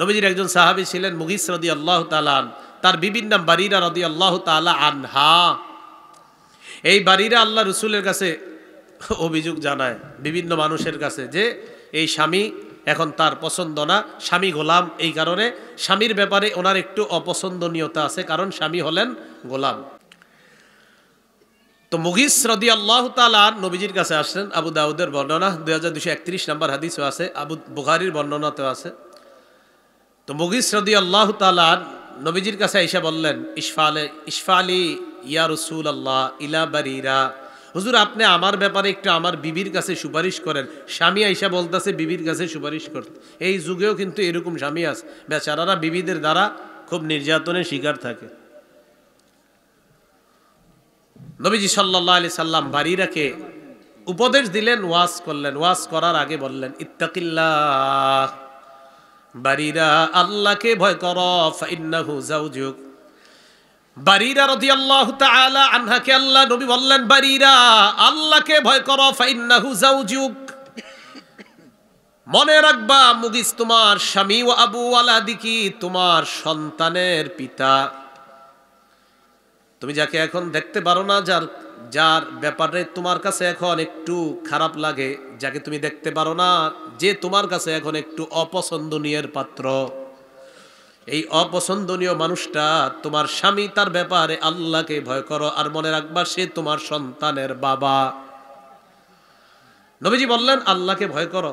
নবীজির একজন সাহাবি ছিলেন মুগিস রদি আল্লাহ তালান তার বিভিন্ন বাড়িরা রদি আল্লাহ তালা আনহা এই বাড়িরা আল্লাহ রসুলের কাছে অভিযোগ জানায় বিভিন্ন মানুষের কাছে যে এই স্বামী এখন তার পছন্দ না স্বামী গোলাম এই কারণে স্বামীর ব্যাপারে ওনার একটু অপছন্দনীয়তা আছে কারণ স্বামী হলেন গোলাম তো মুগিস রদি আল্লাহ তালা নবীজির কাছে আসলেন আবু দাউদের বর্ণনা দুই হাজার দুশো একত্রিশ নাম্বার হাদিসও আছে আবু বুখারির বর্ণনাতেও আছে তো মুগিস রদি আল্লাহ তালান নবীজির কাছে এসে বললেন ইশফা আলে ইশফা আলী ইয়া রসুল আল্লাহ ইলা বারিরা হুজুর আপনি আমার ব্যাপারে একটু আমার বিবির কাছে সুপারিশ করেন স্বামী আইসা বলতেছে বিবির কাছে সুপারিশ করত এই যুগেও কিন্তু এরকম স্বামী আছে বেচারারা বিবিদের দ্বারা খুব নির্যাতনের শিকার থাকে নবীজি সাল্লাহ আলি সাল্লাম বাড়িরাকে উপদেশ দিলেন ওয়াজ করলেন ওয়াজ করার আগে বললেন ইত্তাকিল্লাহ বারিরা আল্লাহকে ভয় কর ফাইন্নাহু জাউজুক বারিরা রদি আল্লাহ তালা আনহাকে আল্লাহ নবী বললেন বারিরা আল্লাহকে ভয় কর ফাইন্নাহু জাউজুক মনে রাখবা মুগিস তোমার স্বামী ও আবু আলাদিকি তোমার সন্তানের পিতা তুমি যাকে এখন দেখতে পারো না যার যার ব্যাপারে তোমার কাছে এখন একটু খারাপ লাগে যাকে তুমি দেখতে পারো না যে তোমার কাছে এখন একটু অপছন্দনীয়ের পাত্র এই অপছন্দনীয় মানুষটা তোমার স্বামী তার ব্যাপারে আল্লাহকে ভয় করো আর মনে রাখবা সে তোমার সন্তানের বাবা নবীজি বললেন আল্লাহকে ভয় করো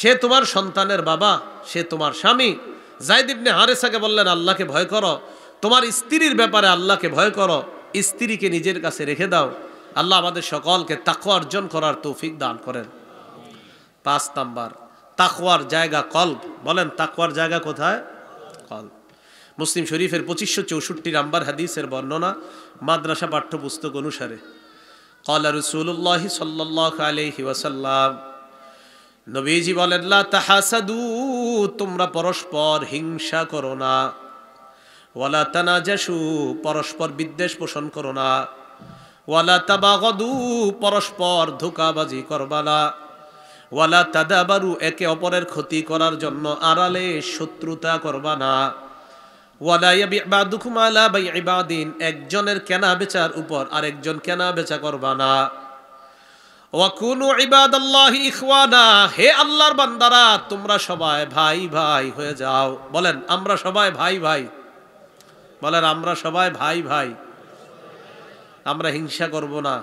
সে তোমার সন্তানের বাবা সে তোমার স্বামী জাইদ হারেসাকে বললেন আল্লাহকে ভয় করো তোমার স্ত্রীর ব্যাপারে আল্লাহকে ভয় করো স্ত্রীকে নিজের কাছে রেখে দাও আল্লাহ আমাদের সকলকে তাকওয়া অর্জন করার তৌফিক দান করেন পাঁচ নাম্বার তাকওয়ার জায়গা কল্প বলেন তাকওয়ার জায়গা কোথায় কল্প মুসলিম শরীফের পঁচিশশো চৌষট্টি নাম্বার হাদিসের বর্ণনা মাদ্রাসা পাঠ্যপুস্তক অনুসারে কল রসুল্লাহ সাল্লাহ আলহি ওয়াসাল্লাম নবীজি বলেন তাহাসাদু তোমরা পরস্পর হিংসা করো না ওয়ালা তানাজাসু পরস্পর বিদ্বেষ পোষণ করো না ওয়ালা তাবাগদু পরস্পর ধোকাবাজি করবালা ওয়ালা তাদাবারু একে অপরের ক্ষতি করার জন্য আড়ালে শত্রুতা করবা না একজনের কেনা বেচার উপর আরেকজন কেনা বেচা করবা না হে আল্লাহর বান্দারা তোমরা সবাই ভাই ভাই হয়ে যাও বলেন আমরা সবাই ভাই ভাই বলেন আমরা সবাই ভাই ভাই আমরা হিংসা করব না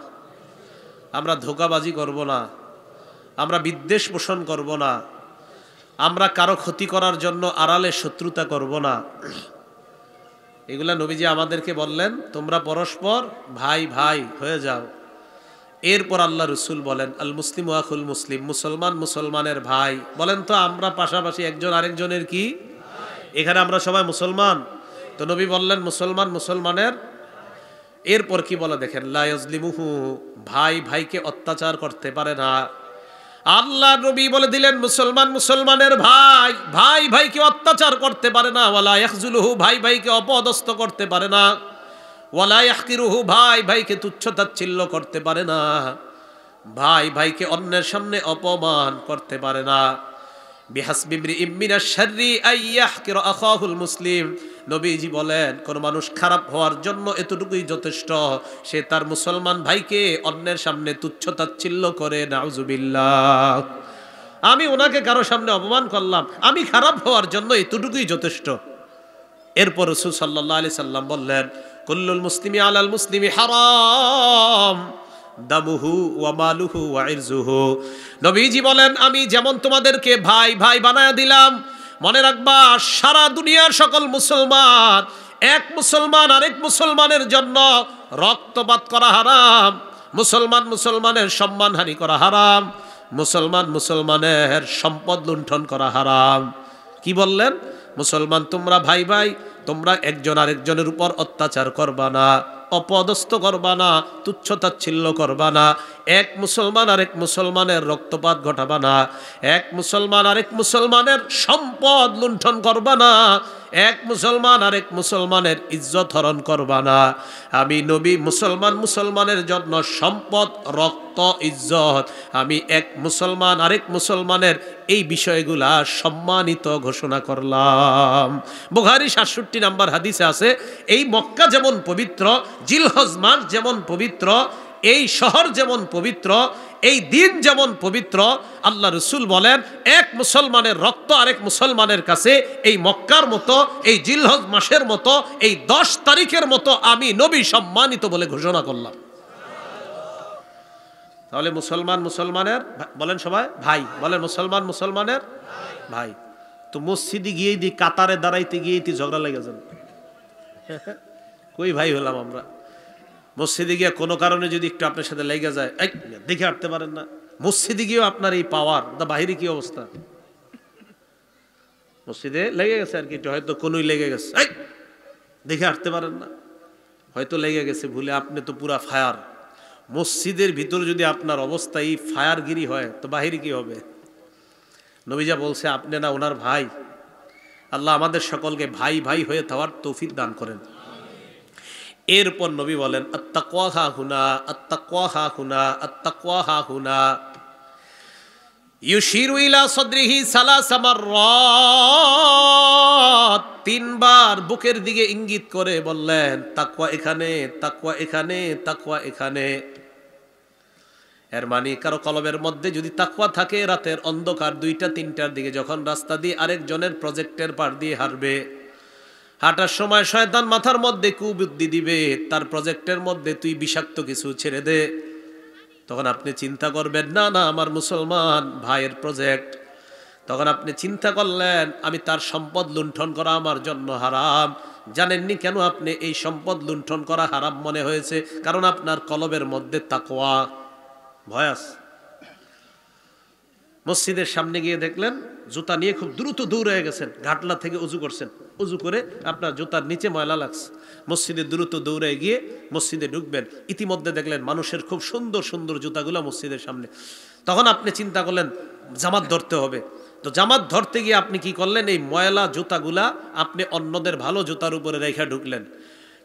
আমরা ধোকাবাজি করব না আমরা বিদ্বেষ পোষণ করব না আমরা কারো ক্ষতি করার জন্য আড়ালে শত্রুতা করব না এগুলা নবীজি আমাদেরকে বললেন তোমরা পরস্পর ভাই ভাই হয়ে যাও এরপর আল্লাহ রসুল বলেন আল মুসলিম ওয়াকুল মুসলিম মুসলমান মুসলমানের ভাই বলেন তো আমরা পাশাপাশি একজন আরেকজনের কি এখানে আমরা সবাই মুসলমান তো নবী বললেন মুসলমান মুসলমানের এরপর কি বলে দেখেন লাইজলিমুহু ভাই ভাইকে অত্যাচার করতে পারে না আল্লাহ নবী বলে দিলেন মুসলমান মুসলমানের ভাই ভাই ভাইকে অত্যাচার করতে পারে না ওয়ালা ইয়াখজুলুহু ভাই ভাইকে অপদস্থ করতে পারে না ওয়ালা ইয়াহকিরুহু ভাই ভাইকে তুচ্ছ তাচ্ছিল্য করতে পারে না ভাই ভাইকে অন্যের সামনে অপমান করতে পারে না বিহাসবিমরি ইমিনা শাররি আইয়াহকির আখাহুল মুসলিম নবীজি বলেন কোন মানুষ খারাপ হওয়ার জন্য এতটুকুই যথেষ্ট সে তার মুসলমান ভাইকে অন্যের সামনে তুচ্ছ তাচ্ছিল্য করে নাউজুবিল্লাহ আমি ওনাকে কারো সামনে অপমান করলাম আমি খারাপ হওয়ার জন্য এতটুকুই যথেষ্ট এরপর রসুল সাল্লাহ আলি সাল্লাম বললেন কুল্লুল মুসলিমি আলাল মুসলিমি হারাম দামুহু ওয়ামালুহু ওয়াইরজুহু নবীজি বলেন আমি যেমন তোমাদেরকে ভাই ভাই বানায় দিলাম মনে রাখবা সারা দুনিয়ার সকল মুসলমান এক মুসলমান আরেক মুসলমানের জন্য রক্তপাত করা হারাম মুসলমান মুসলমানের সম্মানহানি করা হারাম মুসলমান মুসলমানের সম্পদ লুণ্ঠন করা হারাম কি বললেন মুসলমান তোমরা ভাই ভাই তোমরা একজন আরেকজনের উপর অত্যাচার করবা না অপদস্থ করবা না ছিল্ল করবা না এক মুসলমান আরেক মুসলমানের রক্তপাত ঘটাবা না এক মুসলমান আরেক মুসলমানের সম্পদ লুণ্ঠন করবা না এক মুসলমান আরেক মুসলমানের ইজ্জত হরণ করবা না আমি নবী মুসলমান মুসলমানের জন্য সম্পদ রক্ত ইজ্জত আমি এক মুসলমান আরেক মুসলমানের এই বিষয়গুলা সম্মানিত ঘোষণা করলাম বুহারি সাতষট্টি নাম্বার হাদিসে আছে এই মক্কা যেমন পবিত্র জিলহজমান যেমন পবিত্র এই শহর যেমন পবিত্র এই দিন যেমন পবিত্র আল্লাহ রসুল বলেন এক মুসলমানের রক্ত আরেক মুসলমানের কাছে এই মক্কার মতো এই জিলহজ মাসের মতো এই দশ তারিখের মতো আমি নবী সম্মানিত বলে ঘোষণা করলাম তাহলে মুসলমান মুসলমানের বলেন সবাই ভাই বলেন মুসলমান মুসলমানের ভাই তো মসজিদে গিয়েই দি কাতারে দাঁড়াইতে গিয়েই ঝগড়া লেগে যান কই ভাই হলাম আমরা মসজিদে গিয়ে কোনো কারণে যদি একটু আপনার সাথে লেগে যায় এক দেখে হাঁটতে পারেন না মসজিদে গিয়েও আপনার এই পাওয়ার দা বাহিরে কি অবস্থা মসজিদে লেগে গেছে আর কি হয়তো কোনোই লেগে গেছে দেখে হাঁটতে পারেন না হয়তো লেগে গেছে ভুলে আপনি তো পুরা ফায়ার মসজিদের ভিতরে যদি আপনার অবস্থা এই ফায়ারগিরি হয় তো বাহিরে কি হবে নবীজা বলছে আপনি না ওনার ভাই আল্লাহ আমাদের সকলকে ভাই ভাই হয়ে থাওয়ার তৌফিক দান করেন এরপর নবী বলেন আত্মাকুয়া হা হুনা আত্মাকুয়া হা হুনা আত্মাকুয়া হা হুনা ইউশিরুইলা সামার র তিনবার বুকের দিকে ইঙ্গিত করে বললেন তাকুয়া এখানে তাকুয়া এখানে তাকুয়া এখানে এর মানে কারো কলমের মধ্যে যদি তাকুয়া থাকে রাতের অন্ধকার দুইটা তিনটার দিকে যখন রাস্তা দিয়ে আরেকজনের প্রজেক্টের পার দিয়ে হারবে হাঁটার সময় শয়তান মাথার মধ্যে কুবুদ্ধি দিবে তার প্রজেক্টের মধ্যে তুই বিষাক্ত কিছু ছেড়ে দে তখন আপনি চিন্তা করবেন না না আমার মুসলমান ভাইয়ের প্রজেক্ট তখন আপনি চিন্তা করলেন আমি তার সম্পদ লুণ্ঠন করা আমার জন্য হারাম জানেননি কেন আপনি এই সম্পদ লুণ্ঠন করা হারাম মনে হয়েছে কারণ আপনার কলবের মধ্যে তাকোয়া ভয়াস মসজিদের সামনে গিয়ে দেখলেন জুতা নিয়ে খুব দ্রুত দূর হয়ে গেছেন ঘাটলা থেকে উজু করছেন উজু করে আপনার জুতার নিচে ময়লা লাগছে মসজিদে দ্রুত দৌড়ে গিয়ে মসজিদে ঢুকবেন ইতিমধ্যে দেখলেন মানুষের খুব সুন্দর সুন্দর জুতাগুলো মসজিদের সামনে তখন আপনি চিন্তা করলেন জামাত ধরতে হবে তো জামাত ধরতে গিয়ে আপনি কি করলেন এই ময়লা জুতাগুলা আপনি অন্যদের ভালো জুতার উপরে রেখে ঢুকলেন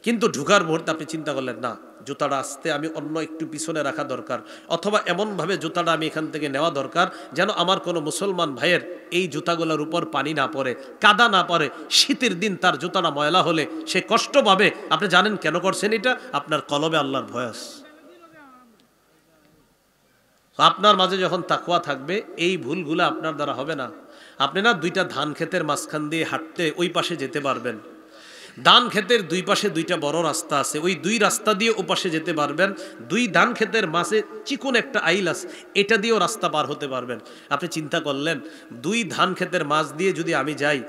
কিন্তু ঢুকার মুহূর্তে আপনি চিন্তা করলেন না জুতাটা আসতে আমি অন্য একটু পিছনে রাখা দরকার অথবা এমনভাবে জুতাটা আমি এখান থেকে নেওয়া দরকার যেন আমার কোনো মুসলমান ভাইয়ের এই জুতাগুলোর উপর পানি না পড়ে কাদা না পড়ে শীতের দিন তার জুতাটা ময়লা হলে সে কষ্ট পাবে আপনি জানেন কেন করছেন এটা আপনার কলবে আল্লাহর ভয়স আপনার মাঝে যখন তাকুয়া থাকবে এই ভুলগুলো আপনার দ্বারা হবে না আপনি না দুইটা ধান ক্ষেতের মাঝখান দিয়ে হাঁটতে ওই পাশে যেতে পারবেন ধান ক্ষেতের দুই পাশে দুইটা বড় রাস্তা আছে ওই দুই রাস্তা দিয়ে ওপাশে যেতে পারবেন দুই ধান ক্ষেতের মাঝে চিকন একটা আইল আছে এটা দিয়েও রাস্তা পার হতে পারবেন আপনি চিন্তা করলেন দুই ধান ক্ষেতের মাছ দিয়ে যদি আমি যাই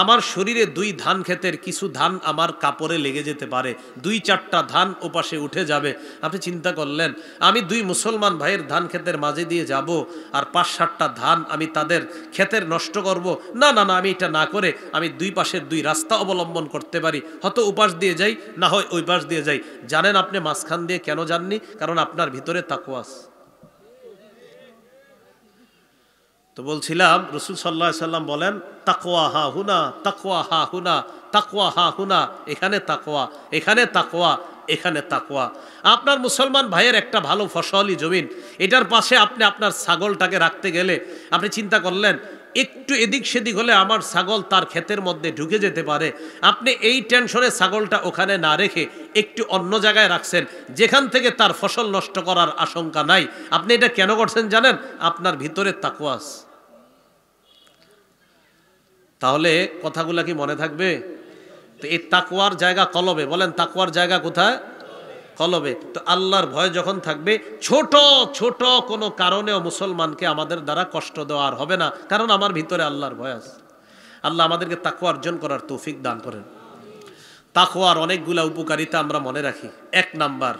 আমার শরীরে দুই ধান ক্ষেতের কিছু ধান আমার কাপড়ে লেগে যেতে পারে দুই চারটা ধান ওপাশে উঠে যাবে আপনি চিন্তা করলেন আমি দুই মুসলমান ভাইয়ের ধান ক্ষেতের মাঝে দিয়ে যাব আর পাঁচ সাতটা ধান আমি তাদের ক্ষেতের নষ্ট করব না না না আমি এটা না করে আমি দুই পাশের দুই রাস্তা অবলম্বন করতে পারি পারি হয়তো উপাস দিয়ে যাই না হয় ওই পাশ দিয়ে যাই জানেন আপনি মাঝখান দিয়ে কেন যাননি কারণ আপনার ভিতরে তাকুয়াস তো বলছিলাম রসুল সাল্লা সাল্লাম বলেন তাকোয়া হা হুনা তাকোয়া হা হুনা তাকোয়া হা হুনা এখানে তাকোয়া এখানে তাকোয়া এখানে তাকোয়া আপনার মুসলমান ভাইয়ের একটা ভালো ফসলই জমিন এটার পাশে আপনি আপনার ছাগলটাকে রাখতে গেলে আপনি চিন্তা করলেন একটু এদিক সেদিক হলে আমার ছাগল তার ক্ষেতের মধ্যে ঢুকে যেতে পারে আপনি এই টেনশনে ছাগলটা ওখানে না রেখে একটু অন্য জায়গায় রাখছেন যেখান থেকে তার ফসল নষ্ট করার আশঙ্কা নাই আপনি এটা কেন করছেন জানেন আপনার ভিতরে তাকুয়াস তাহলে কথাগুলা কি মনে থাকবে তো এই তাকুয়ার জায়গা কলবে বলেন তাকুয়ার জায়গা কোথায় কলবে তো আল্লাহর ভয় যখন থাকবে ছোট ছোট কোনো কারণেও মুসলমানকে আমাদের দ্বারা কষ্ট দেওয়া আর হবে না কারণ আমার ভিতরে আল্লাহর ভয় আছে আল্লাহ আমাদেরকে তাকু অর্জন করার তৌফিক দান করেন তাকুয়ার অনেকগুলা উপকারিতা আমরা মনে রাখি এক নাম্বার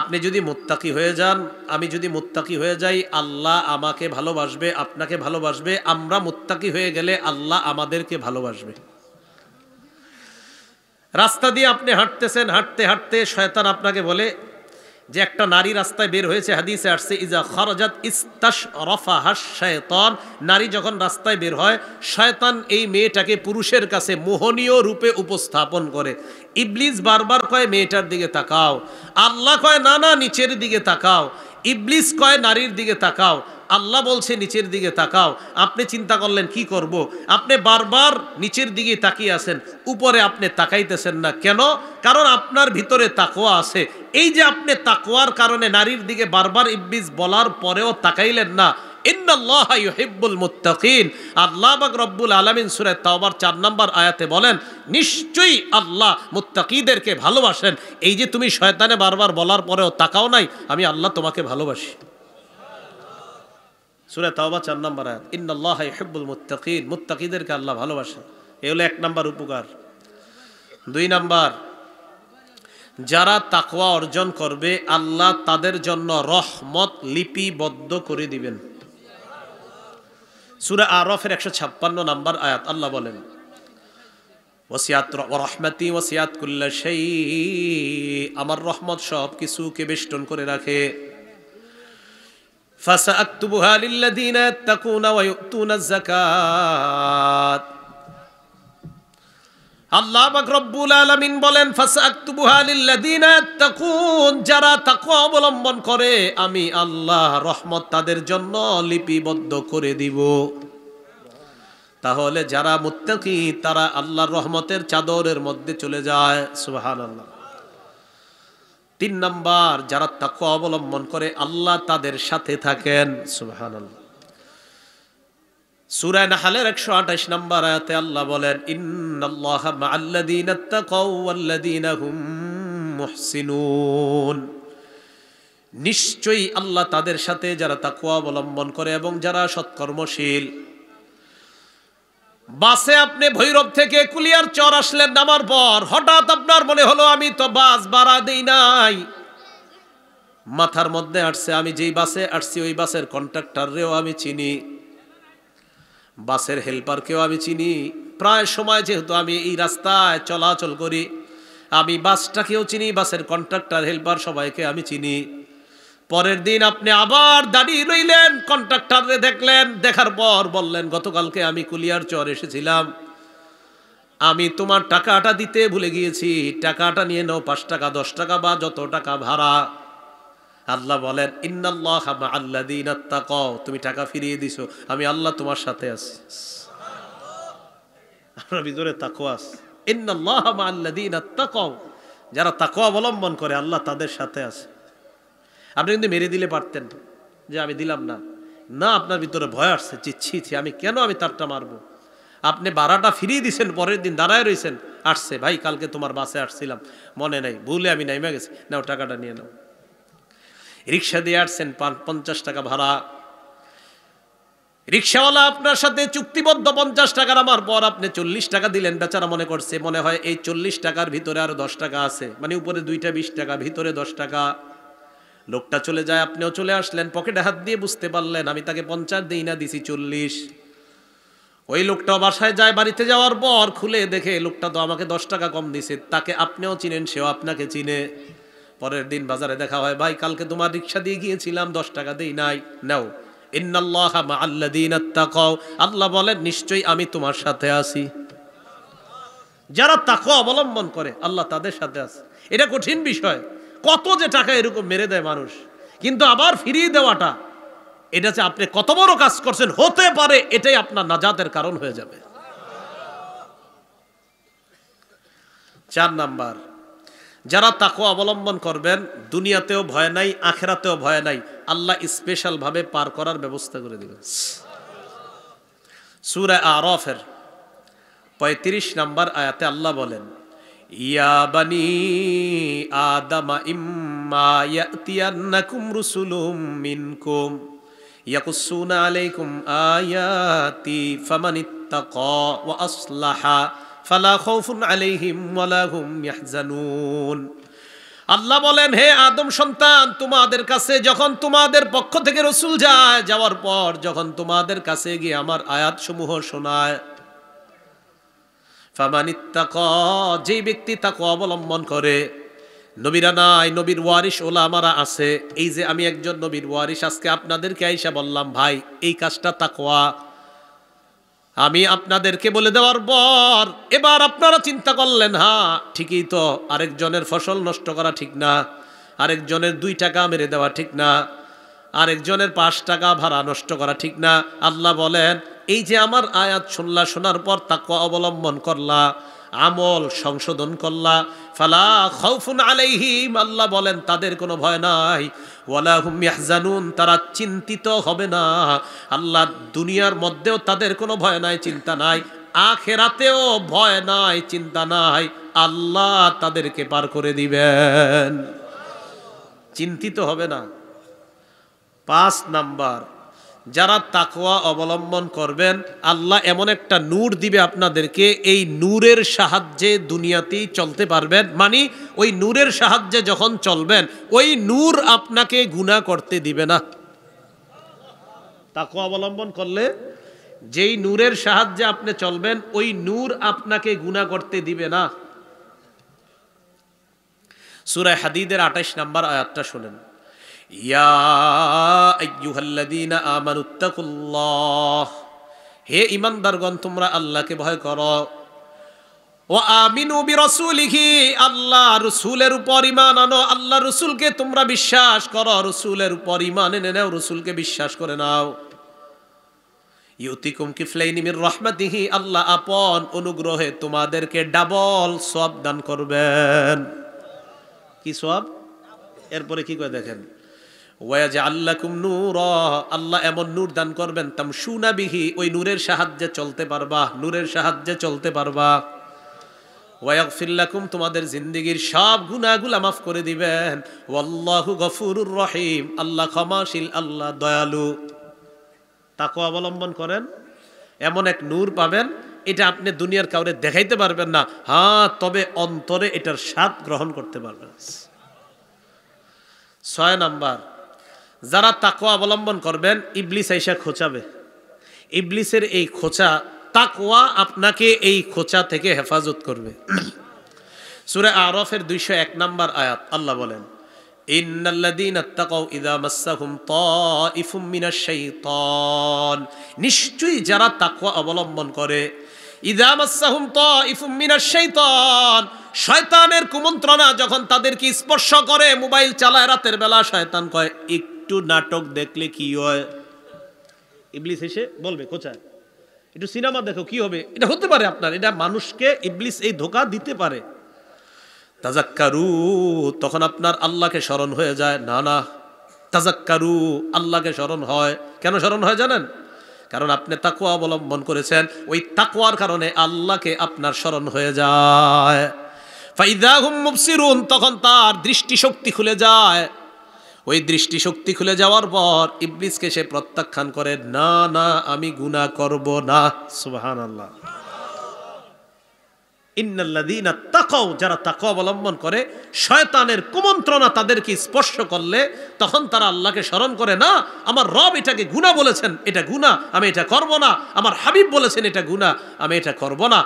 আপনি যদি মোত্তাকি হয়ে যান আমি যদি মোত্তাকি হয়ে যাই আল্লাহ আমাকে ভালোবাসবে আপনাকে ভালোবাসবে আমরা মোত্তাকি হয়ে গেলে আল্লাহ আমাদেরকে ভালোবাসবে রাস্তা দিয়ে আপনি হাঁটতেছেন হাঁটতে হাঁটতে শয়তান আপনাকে বলে যে একটা নারী রাস্তায় বের হয়েছে হাদিসে আসছে ইজা খরজাত ইস্তাস রফা হাস শয়তন নারী যখন রাস্তায় বের হয় শয়তান এই মেয়েটাকে পুরুষের কাছে মোহনীয় রূপে উপস্থাপন করে ইবলিস বারবার কয় মেয়েটার দিকে তাকাও আল্লাহ কয় না না নিচের দিকে তাকাও ইবলিস কয় নারীর দিকে তাকাও আল্লাহ বলছে নিচের দিকে তাকাও আপনি চিন্তা করলেন কি করব। আপনি বারবার নিচের দিকে তাকিয়ে আছেন উপরে আপনি তাকাইতেছেন না কেন কারণ আপনার ভিতরে তাকোয়া আছে এই যে আপনি তাকোয়ার কারণে নারীর দিকে বারবার ইবলিস বলার পরেও তাকাইলেন না ইন্নাল্লাহিবুল মুত্তাকিন আল্লাহ রব্বুল তাওবার চার নম্বর আয়াতে বলেন নিশ্চয়ই আল্লাহ মুত্তাকিদেরকে ভালোবাসেন এই যে তুমি শয়তানে বারবার বলার পরেও তাকাও নাই আমি আল্লাহ তোমাকে ভালোবাসি তাওবা চার আয়াত ইন্নাল্লাহ মুত্তাকিদেরকে আল্লাহ ভালোবাসেন এ হলো এক নম্বর উপকার দুই নাম্বার যারা তাকওয়া অর্জন করবে আল্লাহ তাদের জন্য রহমত লিপিবদ্ধ করে দিবেন সুরা আরফের একশো ছাপ্পান্ন নাম্বার আয়াত আল্লাহ বলেন ওসিয়াত রহমাতি ওসিয়াত কুল্লা সেই আমার রহমত সব কিছুকে বেষ্টন করে রাখে ফাসা فسأكتبها للذين ওয়া ويؤتون যাকাত আল্লাহ রব্বুল আলমিন বলেন যারা তাকে অবলম্বন করে আমি আল্লাহ রহমত তাদের জন্য লিপিবদ্ধ করে দিব তাহলে যারা মুত্তাকি তারা আল্লাহর রহমতের চাদরের মধ্যে চলে যায় সুহান আল্লাহ তিন নাম্বার যারা তাকে অবলম্বন করে আল্লাহ তাদের সাথে থাকেন সুহান আল্লাহ সুরায় নাহালের একশো আঠাশ নম্বর আয়াতে আল্লাহ বলেন ইন্নাল্লাহ হুম মুহসিনুন নিশ্চয়ই আল্লাহ তাদের সাথে যারা তাকুয়া অবলম্বন করে এবং যারা সৎকর্মশীল বাসে আপনি ভৈরব থেকে কুলিয়ার চর আসলেন নামার পর হঠাৎ আপনার মনে হলো আমি তো বাস বাড়া দিই নাই মাথার মধ্যে আসছে আমি যেই বাসে আসছি ওই বাসের কন্ট্রাক্টাররেও আমি চিনি বাসের হেল্পারকেও আমি চিনি প্রায় সময় যেহেতু আমি এই রাস্তায় চলাচল করি আমি বাসটাকেও চিনি বাসের কন্ট্রাক্টর হেল্পার সবাইকে আমি চিনি পরের দিন আপনি আবার দাঁড়িয়ে রইলেন কন্ট্রাক্টরে দেখলেন দেখার পর বললেন গতকালকে আমি কুলিয়ার চর এসেছিলাম আমি তোমার টাকাটা দিতে ভুলে গিয়েছি টাকাটা নিয়ে নাও পাঁচ টাকা দশ টাকা বা যত টাকা ভাড়া আল্লাহ বলেন ইন্নাল্লাহ আল্লাহ তুমি টাকা ফিরিয়ে দিছো আমি আল্লাহ তোমার সাথে আছি আপনার ভিতরে তাকো আস আল্লাহ যারা তাকো অবলম্বন করে আল্লাহ তাদের সাথে আছে আপনি কিন্তু মেরে দিলে পারতেন যে আমি দিলাম না না আপনার ভিতরে ভয় আসছে চিচ্ছি আমি কেন আমি তারটা মারবো আপনি বারাটা ফিরিয়ে দিয়েছেন পরের দিন দাঁড়ায় রয়েছেন আসছে ভাই কালকে তোমার বাসে আসছিলাম মনে নাই ভুলে আমি নাইমে গেছি ও টাকাটা নিয়ে নাও রিক্সা দিয়ে আসছেন পঞ্চাশ টাকা ভাড়া রিক্সাওয়ালা আপনার সাথে চুক্তিবদ্ধ পঞ্চাশ টাকার আমার পর আপনি চল্লিশ টাকা দিলেন বেচারা মনে করছে মনে হয় এই চল্লিশ টাকার ভিতরে আরো দশ টাকা আছে মানে উপরে দুইটা বিশ টাকা ভিতরে দশ টাকা লোকটা চলে যায় আপনিও চলে আসলেন পকেটে হাত দিয়ে বুঝতে পারলেন আমি তাকে পঞ্চাশ দিই না দিছি চল্লিশ ওই লোকটা বাসায় যায় বাড়িতে যাওয়ার পর খুলে দেখে লোকটা তো আমাকে দশ টাকা কম দিছে তাকে আপনিও চিনেন সেও আপনাকে চিনে পরের দিন বাজারে দেখা হয় ভাই কালকে তোমার রিক্সা দিয়ে গিয়েছিলাম দশ টাকা দিই নাই নাও ইন্নাল্লাহ আল্লাদিন আল্লাহ বলেন নিশ্চয়ই আমি তোমার সাথে আছি যারা তাকে অবলম্বন করে আল্লাহ তাদের সাথে আছে এটা কঠিন বিষয় কত যে টাকা এরকম মেরে দেয় মানুষ কিন্তু আবার ফিরিয়ে দেওয়াটা এটা যে আপনি কত বড় কাজ করছেন হতে পারে এটাই আপনার নাজাদের কারণ হয়ে যাবে চার নাম্বার যারা তাকে অবলম্বন করবেন দুনিয়াতেও ভয় নাই আখেরাতেও ভয় নাই আল্লাহ স্পেশাল ভাবে পার করার ব্যবস্থা করে দেবেন সুরে আরফের পঁয়ত্রিশ নম্বর আয়াতে আল্লাহ বলেন ইয়াবানি আদামা ইম্মা ইয়াতিয়ান্নাকুম রুসুলুম মিনকুম ইয়াকুসুনা আলাইকুম আয়াতি ফামানিত্তাকা ওয়া আসলাহা আল্লাহ বলেন হে আদম সন্তান তোমাদের কাছে যখন তোমাদের পক্ষ থেকে রসুল যায় যাওয়ার পর যখন তোমাদের কাছে গিয়ে আমার আয়াত সমূহ শোনায় যে ব্যক্তি তাকে অবলম্বন করে নবীরা নাই নবীর ওয়ারিস ওলা ওলামারা আছে এই যে আমি একজন নবীর ওয়ারিস আজকে আপনাদেরকে আইসা বললাম ভাই এই কাজটা তাকোয়া আমি আপনাদেরকে বলে দেওয়ার পর এবার আপনারা চিন্তা করলেন হ্যাঁ ঠিকই তো আরেকজনের ফসল নষ্ট করা ঠিক না আরেকজনের দুই টাকা মেরে দেওয়া ঠিক না আরেকজনের পাঁচ টাকা ভাড়া নষ্ট করা ঠিক না আল্লাহ বলেন এই যে আমার আয়াত শুনলা শোনার পর তাকে অবলম্বন করলা আমল সংশোধন করলা ফালা খৌফুন আলাইহিম আল্লাহ বলেন তাদের কোনো ভয় নাই ওয়ালা হুম ইয়াহজানুন তারা চিন্তিত হবে না আল্লাহ দুনিয়ার মধ্যেও তাদের কোনো ভয় নাই চিন্তা নাই আখেরাতেও ভয় নাই চিন্তা নাই আল্লাহ তাদেরকে পার করে দিবেন চিন্তিত হবে না পাঁচ নাম্বার যারা তাকোয়া অবলম্বন করবেন আল্লাহ এমন একটা নূর দিবে আপনাদেরকে এই নূরের সাহায্যে দুনিয়াতেই চলতে পারবেন মানে ওই নূরের সাহায্যে যখন চলবেন ওই নূর আপনাকে গুণা করতে দিবে না তাকোয়া অবলম্বন করলে যেই নূরের সাহায্যে আপনি চলবেন ওই নূর আপনাকে গুণা করতে দিবে না সুরায় হাদিদের আঠাইশ নাম্বার আয়াতটা শোনেন ইয়া আইয়ুহাল্লাযীনা আমানুত্তাকুল্লাহ হে ইমানদারগণ তোমরা আল্লাহকে ভয় করো ও আমিনু বিরসুলিহি আল্লাহ রসুলের উপর ইমান আনো আল্লাহ রসুলকে তোমরা বিশ্বাস করো রসুলের উপর ইমান এনে নাও রসুলকে বিশ্বাস করে নাও ইউতিকুম কিফলাইনিমির রহমাতিহি আল্লাহ আপন অনুগ্রহে তোমাদেরকে ডাবল সব দান করবেন কি সব এরপরে কি করে দেখেন ওয়াজা আল্লাহ কুম নূর আল্লাহ এমন নূর দান করবেন তাম সুনাবিহি ওই নূরের সাহায্যে চলতে পারবা নূরের সাহায্যে চলতে পারবা ওয়াকফিল্লাকুম তোমাদের জিন্দিগির সব গুণাগুলা মাফ করে দিবেন ওয়াল্লাহু গফুরুর রহিম আল্লাহ ক্ষমাশীল আল্লাহ দয়ালু তাকে অবলম্বন করেন এমন এক নূর পাবেন এটা আপনি দুনিয়ার কাউরে দেখাইতে পারবেন না হ্যাঁ তবে অন্তরে এটার স্বাদ গ্রহণ করতে পারবেন ছয় নাম্বার যারা তাকো অবলম্বন করবেন ইবলিস আইসা খোঁচাবে ইবলিসের এই খোঁচা তাকোয়া আপনাকে এই খোঁচা থেকে হেফাজত করবে সুরে আরফের দুইশো এক নম্বর আয়াত আল্লাহ বলেন নিশ্চয়ই যারা তাকুয়া অবলম্বন করে শয়তানের কুমন্ত্রণা যখন তাদেরকে স্পর্শ করে মোবাইল চালায় রাতের বেলা শয়তান কয় একটু নাটক দেখলে কি হয় ইবলিস এসে বলবে কোথায় একটু সিনেমা দেখো কি হবে এটা হতে পারে আপনার এটা মানুষকে ইবলিস এই ধোকা দিতে পারে তাজাক্কারু তখন আপনার আল্লাহকে স্মরণ হয়ে যায় না না তাজাক্কারু আল্লাহকে স্মরণ হয় কেন স্মরণ হয় জানেন কারণ আপনি তাকুয়া অবলম্বন করেছেন ওই তাকুয়ার কারণে আল্লাহকে আপনার স্মরণ হয়ে যায় ফাইদা হুম মুফসিরুন তখন তার দৃষ্টিশক্তি খুলে যায় ওই দৃষ্টিশক্তি খুলে যাওয়ার পর ইবলিসকে সে প্রত্যাখ্যান করে না না আমি গুণা করব না সুবাহান আল্লাহ ইন্নাল্লাদিনা তাকাও যারা অবলম্বন করে শয়তানের কুমন্ত্রণা তাদেরকে স্পর্শ করলে তখন তারা আল্লাহকে করে না আমার রব এটাকে বলেছেন এটা আমি এটা করব না আমার হাবিব বলেছেন এটা আমি এটা করব না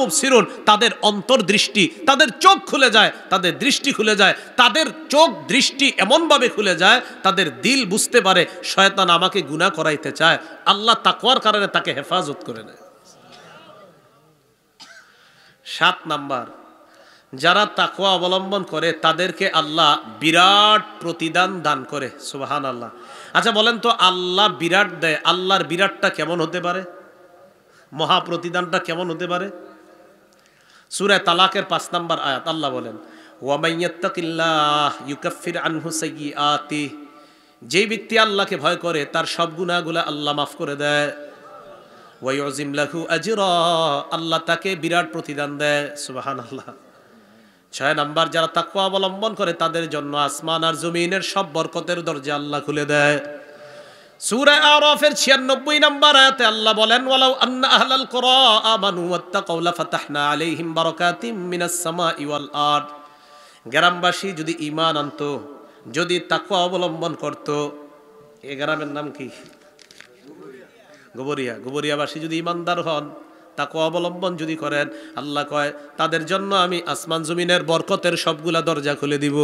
মুবসিরুন তাদের অন্তর্দৃষ্টি তাদের চোখ খুলে যায় তাদের দৃষ্টি খুলে যায় তাদের চোখ দৃষ্টি এমনভাবে খুলে যায় তাদের দিল বুঝতে পারে শয়তান আমাকে গুণা করাইতে চায় আল্লাহ তাকওয়ার কারণে তাকে হেফাজত করে নেয় সাত নাম্বার যারা তাকুয়া অবলম্বন করে তাদেরকে আল্লাহ বিরাট প্রতিদান দান করে সুবাহান আল্লাহ আচ্ছা বলেন তো আল্লাহ বিরাট দেয় আল্লাহর বিরাটটা কেমন হতে পারে মহা প্রতিদানটা কেমন হতে পারে সুরে তালাকের পাঁচ নাম্বার আয়াত আল্লাহ বলেন যে ব্যক্তি আল্লাহকে ভয় করে তার সব গুণাগুলা আল্লাহ মাফ করে দেয় ওয়াইজিম লাহু আজির আল্লাহ তাকে বিরাট প্রতিদান দেয় সুবাহান আল্লাহ ছয় নাম্বার যারা তাকুয়া অবলম্বন করে তাদের জন্য আসমান আর জমিনের সব বরকতের দরজা আল্লাহ খুলে দেয় সূরা আরাফের 96 নম্বর আয়াতে আল্লাহ বলেন ওয়ালাউ আন্না আহলাল কুরা আমানু ওয়াত্তাকাউ লাফাতাহনা আলাইহিম বারাকাতিম মিনাস সামাই ওয়াল আরদ গ্রামবাসী যদি ঈমান আনতো যদি তাকওয়া অবলম্বন করত এ গ্রামের নাম কি গোবরিয়া গোবরিয়াবাসী যদি ইমানদার হন তাকে অবলম্বন যদি করেন আল্লাহ কয় তাদের জন্য আমি আসমান জমিনের বরকতের সবগুলা দরজা খুলে দিব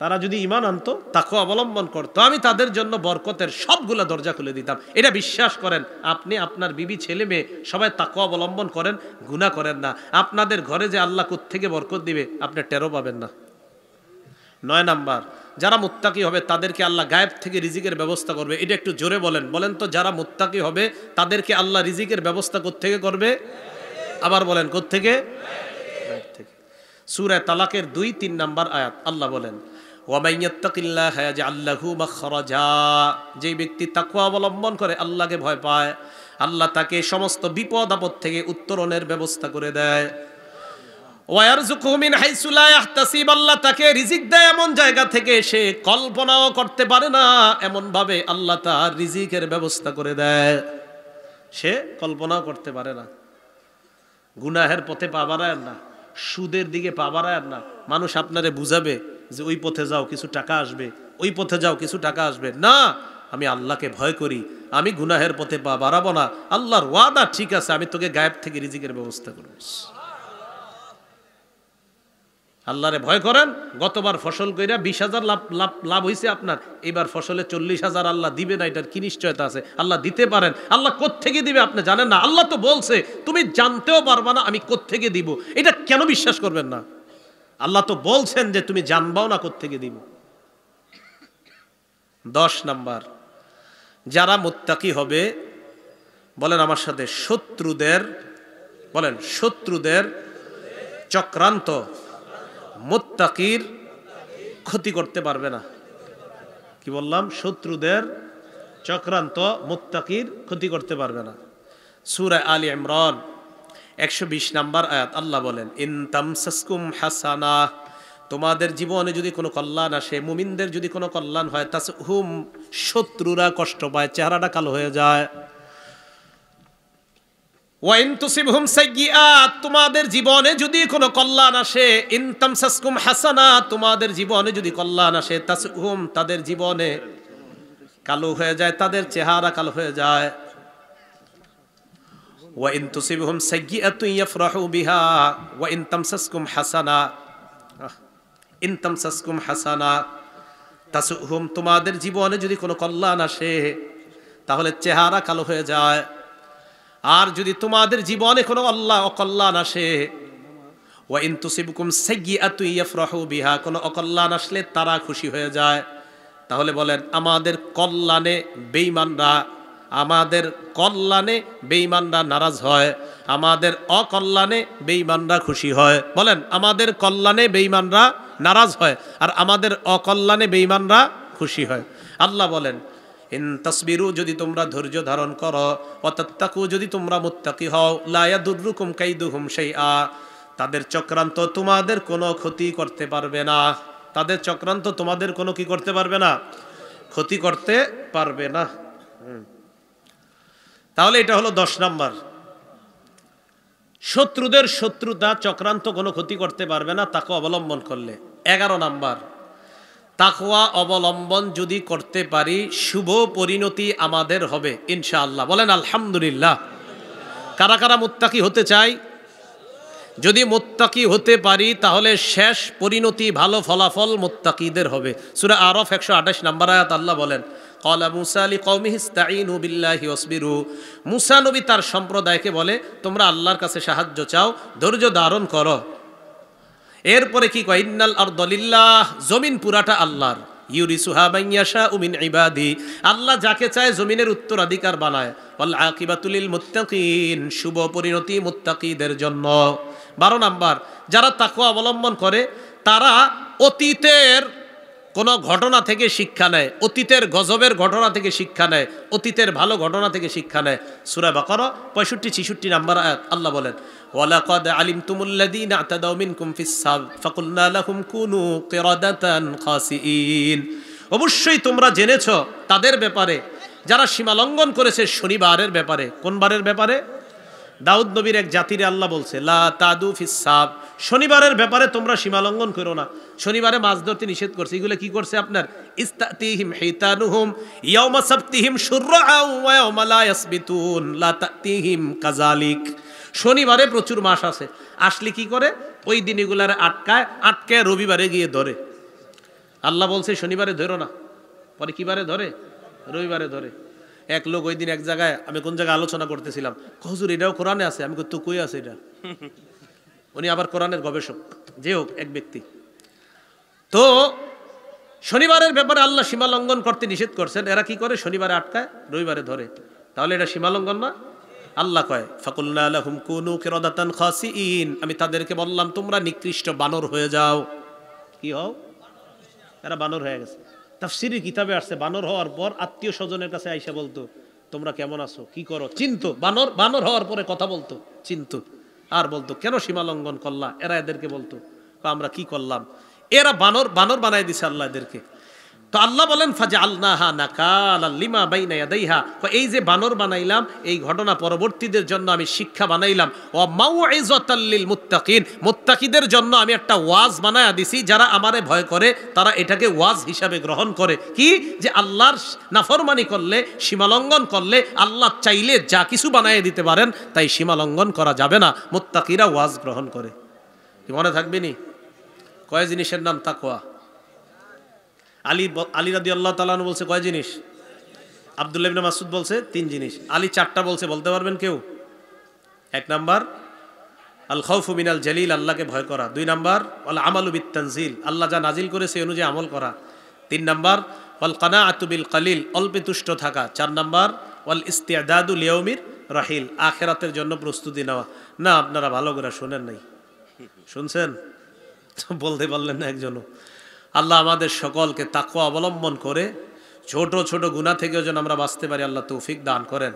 তারা যদি ইমান আনতো তাকে অবলম্বন করতো আমি তাদের জন্য বরকতের সবগুলা দরজা খুলে দিতাম এটা বিশ্বাস করেন আপনি আপনার বিবি ছেলে মেয়ে সবাই তাকে অবলম্বন করেন গুণা করেন না আপনাদের ঘরে যে আল্লাহ থেকে বরকত দিবে আপনি টেরো পাবেন না নয় নাম্বার যারা মুত্তাকি হবে তাদেরকে আল্লাহ গায়েব থেকে রিজিকের ব্যবস্থা করবে এটা একটু জোরে বলেন বলেন তো যারা মুত্তাকি হবে তাদেরকে আল্লাহ রিজিকের ব্যবস্থা থেকে করবে আবার বলেন কোথেকে থেকে সুরায় তালাকের দুই তিন নাম্বার আয়াত আল্লাহ বলেন যেই ব্যক্তি তাকুয়া অবলম্বন করে আল্লাহকে ভয় পায় আল্লাহ তাকে সমস্ত বিপদ আপদ থেকে উত্তরণের ব্যবস্থা করে দেয় আল্লাহ তাকে রিজিক দেয় এমন জায়গা থেকে সে কল্পনাও করতে পারে না এমনভাবে আল্লাহ তার রিজিকের ব্যবস্থা করে দেয় সে কল্পনাও করতে পারে না গুনাহের পথে পা বাড়ায় না সুদের দিকে পা বাড়ায় না মানুষ আপনারে বুঝাবে যে ওই পথে যাও কিছু টাকা আসবে ওই পথে যাও কিছু টাকা আসবে না আমি আল্লাহকে ভয় করি আমি গুনাহের পথে পা বাড়াবো না আল্লাহর ওয়াদা ঠিক আছে আমি তোকে গায়েব থেকে রিজিকের ব্যবস্থা করবো আল্লাহরে ভয় করেন গতবার ফসল কইরা বিশ হাজার লাভ লাভ লাভ হয়েছে আপনার এবার ফসলে চল্লিশ হাজার আল্লাহ দিবে না এটার কি নিশ্চয়তা আছে আল্লাহ দিতে পারেন আল্লাহ কোত্থেকে দিবে আপনি জানেন না আল্লাহ তো বলছে তুমি জানতেও পারবা না আমি কোত্থেকে দিব এটা কেন বিশ্বাস করবেন না আল্লাহ তো বলছেন যে তুমি জানবাও না কোত্থেকে দিব দশ নাম্বার যারা মোত্তাকি হবে বলেন আমার সাথে শত্রুদের বলেন শত্রুদের চক্রান্ত মোত্তাকির ক্ষতি করতে পারবে না কি বললাম শত্রুদের চক্রান্ত মোত্তাকির ক্ষতি করতে পারবে না সুরায় আলী ইমরান একশো বিশ নাম্বার আয়াত আল্লাহ বলেন ইন তামসাসকুম হাসানা তোমাদের জীবনে যদি কোনো কল্যাণ আসে মুমিনদের যদি কোনো কল্যাণ হয় তা হুম শত্রুরা কষ্ট পায় চেহারাটা কালো হয়ে যায় তোমাদের জীবনে যদি কোনো কল্যাণ আসে ইনতাম তামসাসকুম হাসানা তোমাদের জীবনে যদি কল্যাণ আসে তাসহুম তাদের জীবনে কালো হয়ে যায় তাদের চেহারা কালো হয়ে যায় বিহা হাসানা তোমাদের জীবনে যদি কোনো কল্যাণ আসে তাহলে চেহারা কালো হয়ে যায় আর যদি তোমাদের জীবনে কোনো আল্লাহ অকল্যাণ আসে ও ইন্তুসিবকুম সেগিয়াফরাহু বিহা কোনো অকল্যাণ আসলে তারা খুশি হয়ে যায় তাহলে বলেন আমাদের কল্যাণে বেইমানরা আমাদের কল্যাণে বেইমানরা নারাজ হয় আমাদের অকল্যাণে বেইমানরা খুশি হয় বলেন আমাদের কল্যাণে বেইমানরা নারাজ হয় আর আমাদের অকল্যাণে বেইমানরা খুশি হয় আল্লাহ বলেন ইন তসবিরু যদি তোমরা ধৈর্য ধারণ করো অতত্তাকু যদি তোমরা মুত্তাকি হও লায়া দুর্রুকুম কাইদুহুম সেই আ তাদের চক্রান্ত তোমাদের কোনো ক্ষতি করতে পারবে না তাদের চক্রান্ত তোমাদের কোনো কি করতে পারবে না ক্ষতি করতে পারবে না তাহলে এটা হলো দশ নম্বর শত্রুদের শত্রুতা চক্রান্ত কোনো ক্ষতি করতে পারবে না তাকে অবলম্বন করলে এগারো নাম্বার তাকোয়া অবলম্বন যদি করতে পারি শুভ পরিণতি আমাদের হবে ইনশাআল্লাহ বলেন আলহামদুলিল্লাহ কারা কারা মোত্তাকি হতে চাই যদি মোত্তাকি হতে পারি তাহলে শেষ পরিণতি ভালো ফলাফল মোত্তাকিদের হবে সুরা আরফ একশো আঠাশ নাম্বার আয়াত আল্লাহ বলেন কলা মুসা আলী কৌমিহিস্তাইনু বিল্লাহি ওসবিরু মুসা নবী তার সম্প্রদায়কে বলে তোমরা আল্লাহর কাছে সাহায্য চাও ধৈর্য ধারণ করো এরপরে কি কয় ইন্নাল আর দলিল্লাহ জমিন পুরাটা আল্লাহর ইউরি সুহাবাইয়াশা উমিন ইবাদি আল্লাহ যাকে চায় জমিনের উত্তরাধিকার বানায় আল্লাহ আকিবাতুলিল মুত্তাকিন শুভ পরিণতি মুত্তাকিদের জন্য বারো নাম্বার যারা তাকুয়া অবলম্বন করে তারা অতীতের কোনো ঘটনা থেকে শিক্ষা নেয় অতীতের গজবের ঘটনা থেকে শিক্ষা নেয় অতীতের ভালো ঘটনা থেকে শিক্ষা নেয় সুরা বাকর পঁয়ষট্টি ছিষট্টি নাম্বার আয়াত আল্লাহ বলেন ওয়ালাকাদ আলিমতুমুল্লাযীনা আতাদাউ মিনকুম ফিস সাব ফাকুলনা লাহুম কুনু কিরাদাতান খাসিইন অবশ্যই তোমরা জেনেছ তাদের ব্যাপারে যারা সীমা লঙ্ঘন করেছে শনিবারের ব্যাপারে কোন বারের ব্যাপারে দাউদ নবীর এক জাতির আল্লাহ বলছে লা তাদু ফিসাব শনিবারের ব্যাপারে তোমরা সীমা লঙ্ঘন করো না শনিবারে মাছ ধরতে নিষেধ করছে এগুলো কি করছে আপনার ইস্তাতিহিম হিতানুহুম ইয়াউমা সাবতিহিম শুররা ওয়া ইয়াউমা লা ইয়াসবিতুন লা তাতিহিম কাজালিক শনিবারে প্রচুর মাস আছে আসলে কি করে ওই দিন এগুলার আটকায় আটকায় রবিবারে গিয়ে ধরে আল্লাহ বলছে শনিবারে ধরো না পরে কিবারে ধরে রবিবারে ধরে এক লোক ওই দিন এক জায়গায় আমি কোন জায়গায় আলোচনা করতেছিলাম হজুর এটাও কোরআনে আছে আমি তো কই আছে এটা উনি আবার কোরআনের গবেষক যে হোক এক ব্যক্তি তো শনিবারের ব্যাপারে আল্লাহ সীমালঙ্ঘন করতে নিষেধ করছেন এরা কি করে শনিবারে আটকায় রবিবারে ধরে তাহলে এটা সীমালঙ্ঘন না আল্লাহ কয় ফকুল্লাহ কুনু খাসি আমি তাদেরকে বললাম তোমরা নিকৃষ্ট বানর হয়ে যাও কি হও এরা বানর হয়ে গেছে তাফসিরি কিতাবে আসছে বানর হওয়ার পর আত্মীয় স্বজনের কাছে আইসা বলতো তোমরা কেমন আছো কি করো চিন্তু বানর বানর হওয়ার পরে কথা বলতো চিন্তু আর বলতো কেন সীমা লঙ্ঘন করলা এরা এদেরকে বলতো আমরা কি করলাম এরা বানর বানর বানাই দিছে আল্লাহ এদেরকে তো আল্লাহ বলেন ফাজা আল্লাহা নাকাল আল্লিমা বাইনাইহা এই যে বানর বানাইলাম এই ঘটনা পরবর্তীদের জন্য আমি শিক্ষা বানাইলাম ও মাউজতাল্লিল মুত্তাকিন মুত্তাকিদের জন্য আমি একটা ওয়াজ বানায়া দিছি যারা আমারে ভয় করে তারা এটাকে ওয়াজ হিসাবে গ্রহণ করে কি যে আল্লাহর নাফরমানি করলে সীমালঙ্ঘন করলে আল্লাহ চাইলে যা কিছু বানায় দিতে পারেন তাই সীমালঙ্ঘন করা যাবে না মুত্তাকিরা ওয়াজ গ্রহণ করে কি মনে থাকবে নি কয় জিনিসের নাম তাকোয়া আলী আলী রাদি আল্লাহ তালান বলছে কয় জিনিস আবদুল্লাহ মাসুদ বলছে তিন জিনিস আলী চারটা বলছে বলতে পারবেন কেউ এক নাম্বার আল খৌফ মিনাল জলিল আল্লাহকে ভয় করা দুই নাম্বার আল আমালু বিতানজিল আল্লাহ যা নাজিল করে সেই অনুযায়ী আমল করা তিন নাম্বার ওয়াল কানা আতুবিল কালিল অল্পে তুষ্ট থাকা চার নাম্বার ওয়াল ইস্তিয়াদাদু লিয়মির রাহিল আখেরাতের জন্য প্রস্তুতি নেওয়া না আপনারা ভালো করে শোনেন নাই শুনছেন বলতে পারলেন না একজনও আল্লাহ আমাদের সকলকে তাকু অবলম্বন করে ছোট ছোট গুণা থেকেও যেন আমরা বাঁচতে পারি আল্লাহ তৌফিক দান করেন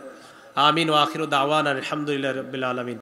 আমিন ও আখির দাওয়ান আলহামদুলিল্লাহ রবিল্লা আলমিন